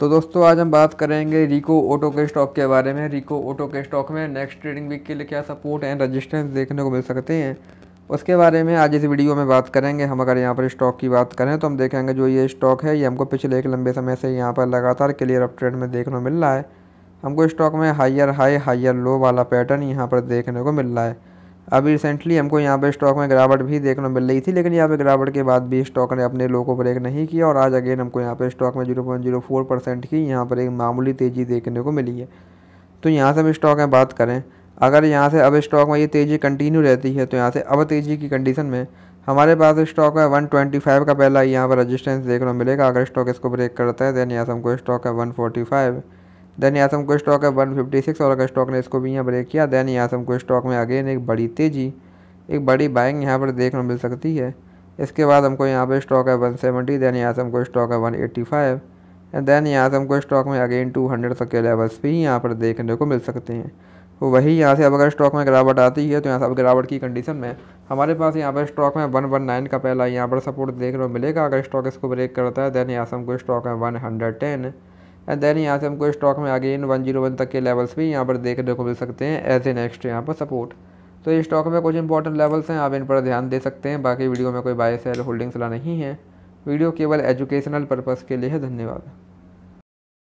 तो दोस्तों आज हम बात करेंगे रिको ऑटो के स्टॉक के बारे में रिको ऑटो के स्टॉक में नेक्स्ट ट्रेडिंग वीक के लिए क्या सपोर्ट एंड रेजिस्टेंस देखने को मिल सकते हैं उसके बारे में आज इस वीडियो में बात करेंगे हम अगर यहाँ पर स्टॉक की बात करें तो हम देखेंगे जो ये स्टॉक है ये हमको पिछले एक लंबे समय से यहाँ पर लगातार क्लियर अप ट्रेड में देखने को मिल रहा है हमको स्टॉक में हाइयर हाई हायर लो वाला पैटर्न यहाँ पर देखने को मिल रहा है अभी रिसेंटली हमको यहाँ पे स्टॉक में गिरावट भी देखने मिल रही थी लेकिन यहाँ पे गिरावट के बाद भी स्टॉक ने अपने लो को ब्रेक नहीं किया और आज अगेन हमको यहाँ पे स्टॉक में फोर परसेंट की यहाँ पर एक मामूली तेज़ी देखने को मिली है तो यहाँ से हम स्टॉक में बात करें अगर यहाँ से अब स्टॉक में ये तेज़ी कंटिन्यू रहती है तो यहाँ से अब तेज़ी की कंडीशन में हमारे पास स्टॉक है 125 का पहला यहाँ पर रजिस्टेंस देखने को मिलेगा अगर स्टॉक इसको ब्रेक करता है देन यहाँ से हमको स्टॉक है 145 देन यासम को स्टॉक है 156 और अगर स्टॉक ने इसको भी यहाँ ब्रेक किया देन यासम को स्टॉक में अगेन एक बड़ी तेज़ी एक बड़ी बाइंग यहाँ पर देखने मिल सकती है इसके बाद हमको यहाँ पर स्टॉक है 170 देन दैन यासम को स्टॉक है 185 एंड देन यासम को स्टॉक में अगेन 200 तक के लेवल्स भी यहाँ पर देखने को मिल सकते हैं तो वही यहाँ से अब अगर स्टॉक में गिरावट आती है तो यहाँ से अब गिरावट की कंडीशन में हमारे पास यहाँ पर स्टॉक में वन वन नाइन का पहला यहाँ पर सपोर्ट देखने को मिलेगा अगर स्टॉक इसको ब्रेक करता है देन यासम को स्टॉक है one hundred ten and then यहाँ से हमको स्टॉक में आगे इन वन जीरो वन तक के लेवल्स भी यहाँ पर देखने को मिल सकते हैं एज ए नेक्स्ट यहाँ पर सपोर्ट तो ये स्टॉक में कुछ इंपॉर्टेंट लेवल्स हैं आप इन पर ध्यान दे सकते हैं बाकी वीडियो में कोई बाय सेल होल्डिंग्स ला नहीं है वीडियो केवल एजुकेशनल पर्पज़ के लिए है धन्यवाद